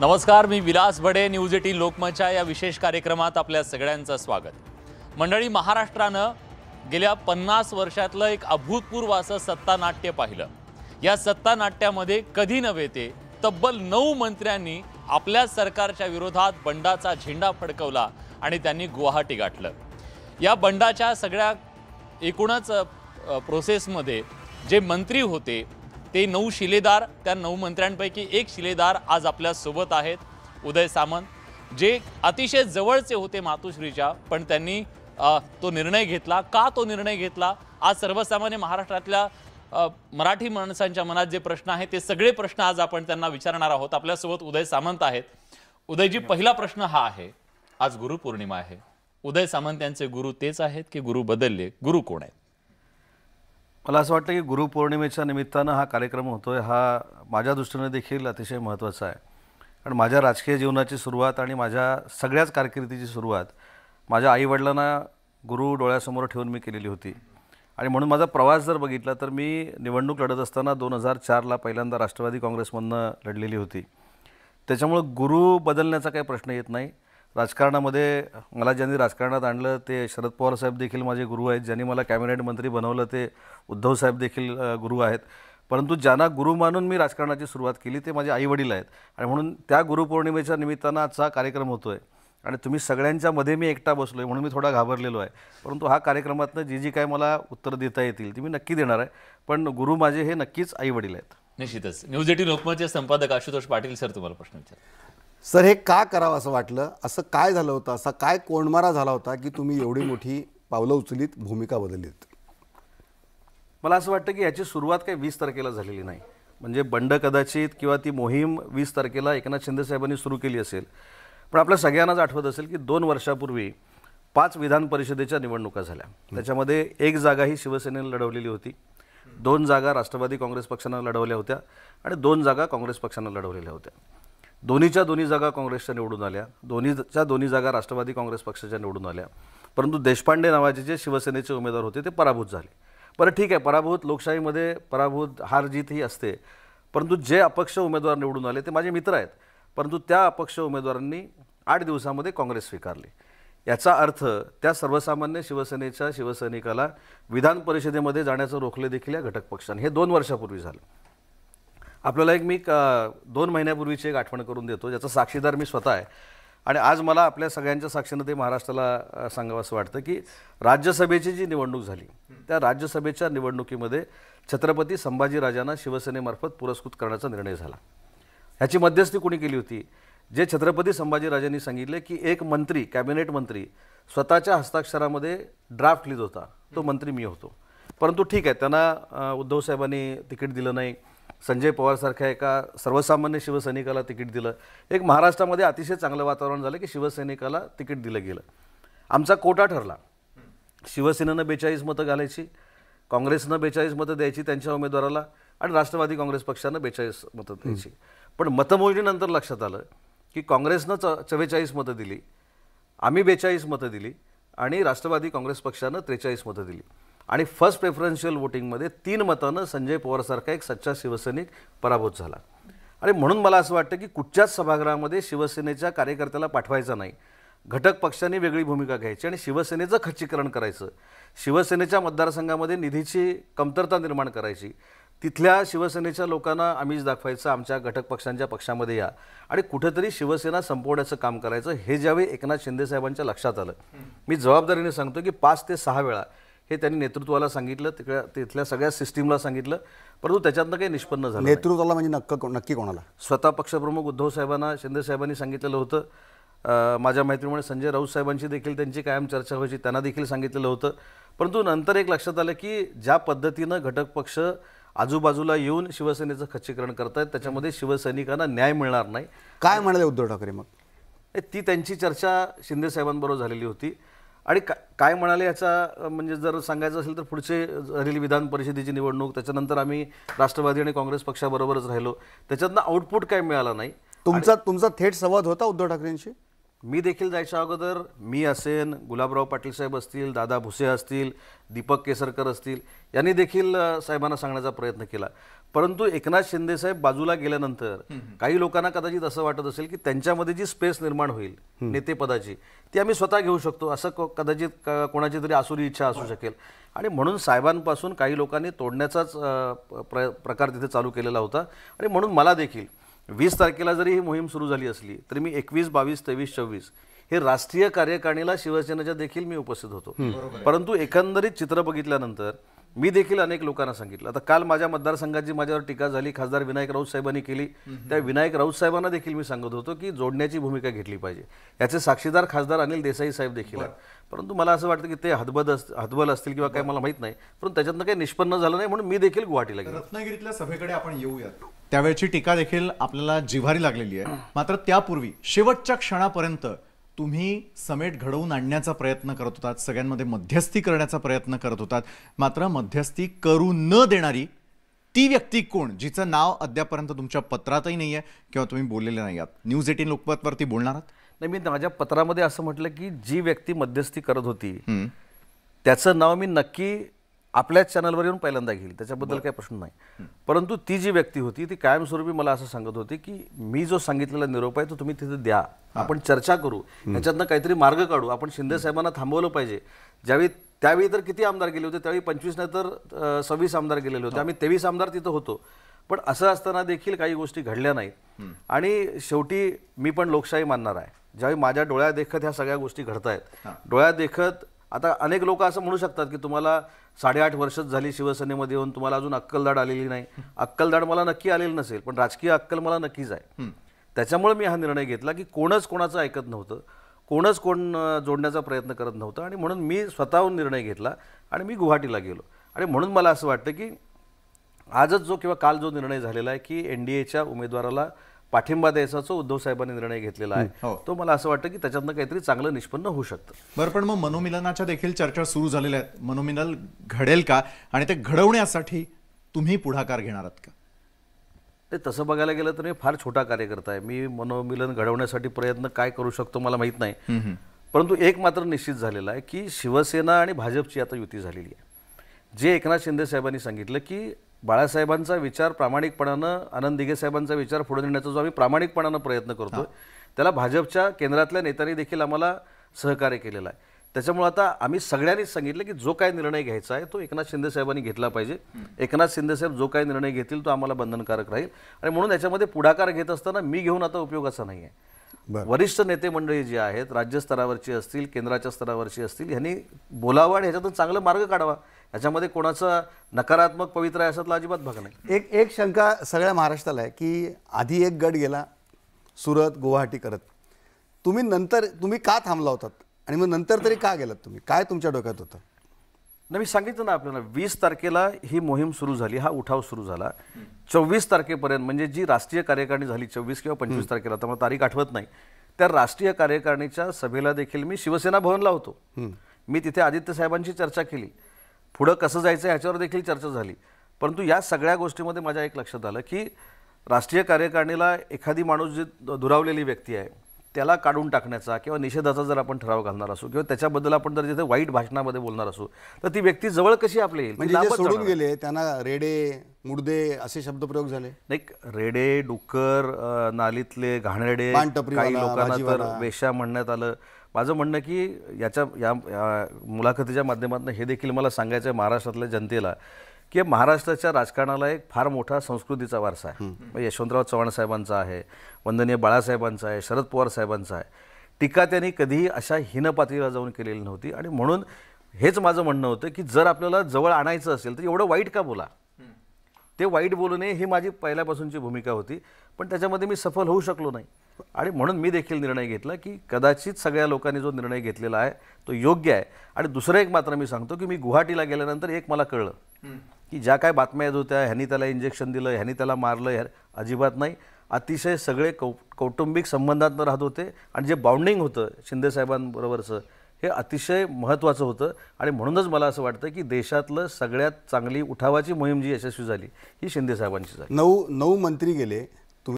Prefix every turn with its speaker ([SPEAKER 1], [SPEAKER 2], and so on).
[SPEAKER 1] नमस्कार मी Vilas Bade news eighteen लोकमतच्या या विशेष कार्यक्रमात आपल्या सगळ्यांचं स्वागत मंडळी महाराष्ट्रानं गेल्या पन्नास वर्षातलं एक अभूतपूर्व असं सत्तानाट्य पाहिलं या सत्तानाट्यामध्ये कधी नव्हे ते तब्बल नऊ मंत्र्यांनी आपल्या सरकारच्या विरोधात बंडाचा झेंडा फडकवला आणि त्यांनी गुवाहाटी गाठलं या बंडाच्या सगळ्या एकूणच प्रोसेसमध्ये जे मंत्री होते ते नऊ शिलेदार त्या नऊ मंत्र्यांपैकी एक शिलेदार आज आपल्यासोबत आहेत उदय सामंत जे अतिशय जवळचे होते मातोश्रीच्या पण त्यांनी तो निर्णय घेतला का तो निर्णय घेतला आज सर्वसामान्य महाराष्ट्रातल्या मराठी माणसांच्या मनात जे प्रश्न आहेत ते सगळे प्रश्न आज आपण त्यांना विचारणार आहोत आपल्यासोबत उदय सामंत आहेत उदयजी पहिला प्रश्न हा आहे आज गुरुपौर्णिमा आहे उदय सामंत यांचे गुरु तेच आहेत की गुरु बदलले गुरु कोण आहेत मला असं वाटतं की गुरुपौर्णिमेच्या निमित्तानं हा कार्यक्रम होतो आहे हा माझ्या दृष्टीने देखील अतिशय महत्त्वाचा आहे कारण माझ्या राजकीय जीवनाची सुरुवात आणि माझ्या सगळ्याच कारकिर्दीची सुरुवात माझ्या आईवडिलांना गुरु डोळ्यासमोर ठेवून मी केलेली होती आणि म्हणून माझा प्रवास जर बघितला तर मी निवडणूक लढत असताना दोन हजार चारला पहिल्यांदा राष्ट्रवादी काँग्रेसमधनं लढलेली होती त्याच्यामुळं गुरु बदलण्याचा काही प्रश्न येत नाही राजकारणामध्ये मला ज्यांनी राजकारणात आणलं ते शरद पवार साहेब देखील माझे गुरु आहेत ज्यांनी मला कॅबिनेट मंत्री बनवलं ते उद्धव साहेब देखील गुरु आहेत परंतु ज्यांना गुरु मानून मी राजकारणाची सुरुवात केली ते माझे आईवडील आहेत आणि म्हणून त्या गुरुपौर्णिमेच्या निमित्तानं आजचा कार्यक्रम होतो आहे आणि तुम्ही सगळ्यांच्या मध्ये मी एकटा बसलो आहे म्हणून मी थोडा घाबरलेलो आहे परंतु हा कार्यक्रमातनं जी जी काय मला उत्तर देता येतील ती मी नक्की देणार आहे पण गुरु माझे हे नक्कीच आईवडील आहेत निश्चितच न्यूज एटीन लोकमतचे संपादक आशुतोष पाटील सर तुम्हाला प्रश्न विचार सर हे का करावं असं वाटलं असं काय झालं होतं असा काय कोंडमारा झाला होता की तुम्ही एवढी मोठी पावलं उचलीत भूमिका बदललीत मला असं वाटतं की याची सुरुवात काही वीस तारखेला झालेली नाही म्हणजे बंड कदाचित किंवा ती मोहीम वीस तारखेला एकनाथ शिंदेसाहेबांनी सुरू केली असेल पण आपल्या सगळ्यांनाच आठवत असेल की दोन वर्षापूर्वी पाच विधान परिषदेच्या निवडणुका झाल्या त्याच्यामध्ये एक जागा ही शिवसेनेनं लढवलेली होती दोन जागा राष्ट्रवादी काँग्रेस पक्षानं लढवल्या होत्या आणि दोन जागा काँग्रेस पक्षानं लढवलेल्या होत्या दोन्हीच्या दोन्ही जागा काँग्रेसच्या निवडून आल्या दोन्हीच्या दोन्ही जागा राष्ट्रवादी काँग्रेस पक्षाच्या निवडून आल्या परंतु देशपांडे नावाचे जे शिवसेनेचे उमेदवार होते ते पराभूत झाले बरं ठीक आहे पराभूत लोकशाहीमध्ये पराभूत हार जीत ही असते परंतु जे अपक्ष उमेदवार निवडून आले ते माझे मित्र आहेत परंतु त्या अपक्ष उमेदवारांनी आठ दिवसामध्ये काँग्रेस स्वीकारली याचा अर्थ त्या सर्वसामान्य शिवसेनेच्या शिवसैनिकाला विधान परिषदेमध्ये जाण्याचं रोखले देखील या घटक पक्षाने हे दोन वर्षापूर्वी झालं आपल्याला एक मी दोन महिन्यापूर्वीची एक आठवण करून देतो ज्याचा साक्षीदार मी स्वतः आहे आणि आज मला आपल्या सगळ्यांच्या साक्षीनं ते महाराष्ट्राला सांगावं असं वाटतं की राज्यसभेची जी निवडणूक झाली त्या राज्यसभेच्या निवडणुकीमध्ये छत्रपती संभाजीराजांना शिवसेनेमार्फत पुरस्कृत करण्याचा निर्णय झाला ह्याची मध्यस्थी कोणी केली होती जे छत्रपती संभाजीराजांनी सांगितले की एक मंत्री कॅबिनेट मंत्री स्वतःच्या हस्ताक्षरामध्ये ड्राफ्ट लिहित होता तो मंत्री मी होतो परंतु ठीक आहे त्यांना उद्धवसाहेबांनी तिकीट दिलं नाही संजय पवारसारख्या एका सर्वसामान्य शिवसैनिकाला तिकीट दिलं एक महाराष्ट्रामध्ये अतिशय चांगलं वातावरण झालं की शिवसैनिकाला तिकीट दिलं गेलं आमचा कोटा ठरला शिवसेनेनं बेचाळीस मतं घालायची काँग्रेसनं बेचाळीस मतं द्यायची त्यांच्या उमेदवाराला आणि राष्ट्रवादी काँग्रेस पक्षानं बेचाळीस मतं द्यायची पण मतमोजणीनंतर लक्षात आलं की काँग्रेसनं च चव्वेचाळीस मतं दिली आम्ही बेचाळीस मतं दिली आणि राष्ट्रवादी काँग्रेस पक्षानं त्रेचाळीस मतं दिली आणि फर्स्ट प्रेफरन्शियल वोटिंगमध्ये तीन मतानं संजय पवारसारखा एक सच्चा शिवसैनिक पराभूत झाला आणि म्हणून मला असं वाटतं की कुठच्याच सभागृहामध्ये शिवसेनेच्या कार्यकर्त्याला पाठवायचा नाही घटक पक्षांनी वेगळी भूमिका घ्यायची आणि शिवसेनेचं खच्चीकरण करायचं शिवसेनेच्या मतदारसंघामध्ये निधीची कमतरता निर्माण करायची तिथल्या शिवसेनेच्या लोकांना आम्हीच दाखवायचं आमच्या घटक पक्षांच्या पक्षामध्ये या आणि कुठेतरी शिवसेना संपवण्याचं काम करायचं हे ज्यावेळी एकनाथ शिंदेसाहेबांच्या लक्षात आलं मी जबाबदारीने सांगतो की पाच ते सहा वेळा हे त्यांनी नेतृत्वाला सांगितलं तिकडे तिथल्या सगळ्या सिस्टीमला सांगितलं परंतु त्याच्यातनं काही निष्पन्न झालं नेतृत्वाला म्हणजे नक्क नक्की कोणाला स्वतः पक्षप्रमुख उद्धव साहेबांना शिंदे साहेबांनी सांगितलेलं होतं माझ्या माहितीमुळे संजय राऊत साहेबांशी देखील त्यांची कायम चर्चा व्हायची त्यांना देखील सांगितलेलं होतं परंतु नंतर एक लक्षात आलं की ज्या पद्धतीनं घटक पक्ष आजूबाजूला येऊन शिवसेनेचं खच्चीकरण करतायत त्याच्यामध्ये शिवसैनिकांना न्याय मिळणार नाही काय म्हणाले उद्धव ठाकरे मग ती त्यांची चर्चा शिंदे साहेबांबरोबर झालेली होती आणि काय म्हणाले याचा म्हणजे जर सांगायचं असेल तर पुढचे झालेली विधान परिषदेची निवडणूक त्याच्यानंतर आम्ही राष्ट्रवादी आणि काँग्रेस पक्षाबरोबरच राहिलो त्याच्यातनं आउटपुट काय मिळाला नाही तुमचा तुमचा थेट संवाद होता उद्धव ठाकरेंशी मी देखील जायच्या अगोदर मी असेन गुलाबराव पाटील साहेब असतील दादा भुसे असतील दीपक केसरकर असतील यांनी देखील साहेबांना सांगण्याचा प्रयत्न केला परंतु एकनाथ शिंदेसाहेब बाजूला गेल्यानंतर काही लोकांना कदाचित असं वाटत असेल की त्यांच्यामध्ये जी स्पेस निर्माण होईल नेतेपदाची ती आम्ही स्वतः घेऊ शकतो असं कदाचित कोणाची तरी आसुरी इच्छा असू शकेल आणि म्हणून साहेबांपासून काही लोकांनी तोडण्याचाच प्रकार तिथे चालू केलेला होता आणि म्हणून मला देखील वीस तारखेला जरी ही मोहीम सुरू झाली असली तरी मी एकवीस बावीस तेवीस चोवीस हे राष्ट्रीय कार्यकारिणीला शिवसेनेच्या देखील मी उपस्थित होतो परंतु एकंदरीत चित्र बघितल्यानंतर मी देखील अनेक लोकांना सांगितलं आता काल माझ्या मतदारसंघाची माझ्यावर टीका झाली खासदार विनायक राऊत साहेबांनी केली त्या विनायक राऊत साहेबांना देखील मी सांगत होतो की जोडण्याची भूमिका घेतली पाहिजे याचे साक्षीदार खासदार अनिल देसाई साहेब देखील आहेत परंतु मला असं वाटतं की ते हतबद हतबल असतील किंवा काय मला माहीत नाही परंतु त्याच्यातनं काही निष्पन्न झालं नाही म्हणून मी देखील गुवाहाटीला गेलो रत्नागिरीतल्या सभेकडे आपण येऊयात त्यावेळची टीका देखील आपल्याला जिव्हारी लागलेली आहे मात्र त्यापूर्वी शेवटच्या क्षणापर्यंत तुम्ही समेट घडवून आणण्याचा प्रयत्न करत होतात सगळ्यांमध्ये मध्यस्थी करण्याचा प्रयत्न करत होतात मात्र मध्यस्थी करू न देणारी ती व्यक्ती कोण जिचं नाव अद्यापर्यंत तुमच्या पत्रातही नाही आहे किंवा तुम्ही बोललेले नाही आहात न्यूज एटीन लोकमतवरती बोलणार आहात नाही मी माझ्या पत्रामध्ये असं म्हटलं की जी व्यक्ती मध्यस्थी करत होती त्याचं नाव मी नक्की आपल्याच चॅनलवर येऊन पहिल्यांदा घेईल त्याच्याबद्दल काही प्रश्न नाही परंतु ती जी व्यक्ती होती ती कायमस्वरूपी मला असं सांगत होती की मी जो सांगितलेला निरोप आहे तो तुम्ही तिथे द्या आपण चर्चा करू याच्यातनं काहीतरी मार्ग काढू आपण शिंदे साहेबांना थांबवलं पाहिजे ज्यावेळी त्यावेळी तर किती आमदार गेले होते त्यावेळी पंचवीस नाही तर सव्वीस आमदार गेलेले होते हो. आम्ही तेवीस आमदार तिथं होतो पण असं असताना देखील काही गोष्टी घडल्या नाहीत आणि शेवटी मी पण लोकशाही मानणार आहे ज्यावेळी माझ्या डोळ्या देखत ह्या सगळ्या गोष्टी घडतायत डोळ्या देखत आता अनेक लोक असं म्हणू शकतात की तुम्हाला साडेआठ वर्षच झाली शिवसेनेमध्ये येऊन तुम्हाला अजून अक्कलदाड आलेली नाही अक्कलदाड मला नक्की आलेली नसेल पण राजकीय अक्कल मला नक्कीच आहे त्याच्यामुळे मी हा निर्णय घेतला की कोणच कोणाचं ऐकत नव्हतं कोणच कोण जोडण्याचा प्रयत्न करत नव्हतं आणि म्हणून मी स्वतःहून निर्णय घेतला आणि मी गुवाहाटीला गेलो आणि म्हणून मला असं वाटतं की आजच जो किंवा काल जो निर्णय झालेला आहे की एन डी एच्या उमेदवाराला पाठिंबा द्यायचा जो उद्धव साहेबांनी निर्णय घेतलेला आहे हो. तो मला असं वाटतं की त्याच्यातनं काहीतरी चांगलं निष्पन्न होऊ शकतं बरं पण मग मनोमिलनाच्या देखील चर्चा सुरू झालेल्या आहेत मनोमिलन घडेल का आणि ते घडवण्यासाठी तुम्ही पुढाकार घेणार आहात का ते तसं बघायला गेलं तर मी फार छोटा कार्यकर्ता आहे मी मनोमिलन घडवण्यासाठी प्रयत्न काय करू शकतो मला माहीत नाही परंतु एक मात्र निश्चित झालेला आहे की शिवसेना आणि भाजपची आता युती झालेली आहे जे एकनाथ शिंदे साहेबांनी सांगितलं की बाळासाहेबांचा विचार प्रामाणिकपणानं आनंद दिघे साहेबांचा विचार पुढे नेण्याचा जो आम्ही प्रामाणिकपणानं प्रयत्न करतो त्याला भाजपच्या केंद्रातल्या नेत्यांनी देखील आम्हाला सहकार्य केलेलं आहे त्याच्यामुळे आता आम्ही सगळ्यांनीच सांगितलं की जो काय निर्णय घ्यायचा आहे तो एकनाथ शिंदे साहेबांनी घेतला पाहिजे एकनाथ शिंदे साहेब जो काय निर्णय घेतील तो आम्हाला बंधनकारक राहील आणि म्हणून याच्यामध्ये पुढाकार घेत असताना मी घेऊन आता उपयोगाचा नाही आहे वरिष्ठ नेते मंडळी जी आहेत राज्य स्तरावरची असतील केंद्राच्या स्तरावरची असतील यांनी बोलावं आणि ह्याच्यातून चांगला मार्ग काढावा याच्यामध्ये कोणाचं नकारात्मक पवित्र आहे असतला अजिबात भाग नाही एक एक शंका सगळ्या महाराष्ट्राला आहे की आधी एक गट गेला सुरत गुवाहाटी करत तुम्ही नंतर तुम्ही का थांबला होतात आणि मग नंतर तरी का गेलात तुम्ही काय तुमच्या डोक्यात होतं ना मी सांगितलं ना आपल्याला वीस तारखेला ही मोहीम सुरू झाली हा उठाव सुरू झाला चोवीस तारखेपर्यंत म्हणजे जी राष्ट्रीय कार्यकारिणी झाली चोवीस किंवा पंचवीस तारखेला तर मला तारीख आठवत नाही त्या राष्ट्रीय कार्यकारिणीच्या सभेला देखील मी शिवसेना भवनला होतो मी तिथे आदित्य साहेबांची चर्चा केली पुढं कसं जायचं ह्याच्यावर देखील चर्चा झाली परंतु या सगळ्या गोष्टीमध्ये माझ्या एक लक्षात आलं की राष्ट्रीय कार्यकारिणीला एखादी माणूस जी दुरावलेली व्यक्ती आहे त्याला काढून टाकण्याचा किंवा निषेधाचा जर आपण ठराव घालणार असू किंवा त्याच्याबद्दल आपण जर जिथे वाईट भाषणामध्ये बोलणार असू तर ती व्यक्ती जवळ कशी आपली येईल म्हणजे सोडून गेले त्यांना रेडे मुडदे असे शब्दप्रयोग झाले नाही रेडे डुक्कर नालीतले घाणेरडे काही लोकांना तर वेश्या म्हणण्यात आलं माझं म्हणणं की याच्या या, मुलाखतीच्या माध्यमातून हे देखील मला सांगायचं आहे महाराष्ट्रातल्या जनतेला की महाराष्ट्राच्या राजकारणाला एक फार मोठा संस्कृतीचा वारसा आहे म्हणजे यशवंतराव चव्हाण साहेबांचा आहे वंदनीय बाळासाहेबांचा आहे शरद पवार साहेबांचा आहे टीका त्यांनी कधीही अशा हिनपातळीला जाऊन केलेली नव्हती आणि म्हणून हेच माझं म्हणणं होतं की जर आपल्याला जवळ आणायचं असेल तर एवढं वाईट का बोला ते वाईट बोलू नये ही माझी पहिल्यापासूनची भूमिका होती पण त्याच्यामध्ये मी सफल होऊ शकलो नाही आणि म्हणून मी देखील निर्णय घेतला की कदाचित सगळ्या लोकांनी जो निर्णय घेतलेला आहे तो योग्य आहे आणि दुसरं एक मात्र मी सांगतो की मी गुवाहाटीला गेल्यानंतर एक मला कळलं की ज्या काय बातम्या येत होत्या ह्यांनी त्याला इंजेक्शन दिलं ह्यांनी त्याला मारलं ह्या अजिबात नाही अतिशय सगळे कौ कौटुंबिक संबंधात राहत होते आणि जे बाउंडिंग होतं शिंदेसाहेबांबरोबरचं हे अतिशय महत्त्वाचं होतं आणि म्हणूनच मला असं वाटतं की देशातलं सगळ्यात चांगली उठावाची मोहीम जी यशस्वी झाली ही शिंदेसाहेबांची झाली नऊ नऊ मंत्री गेले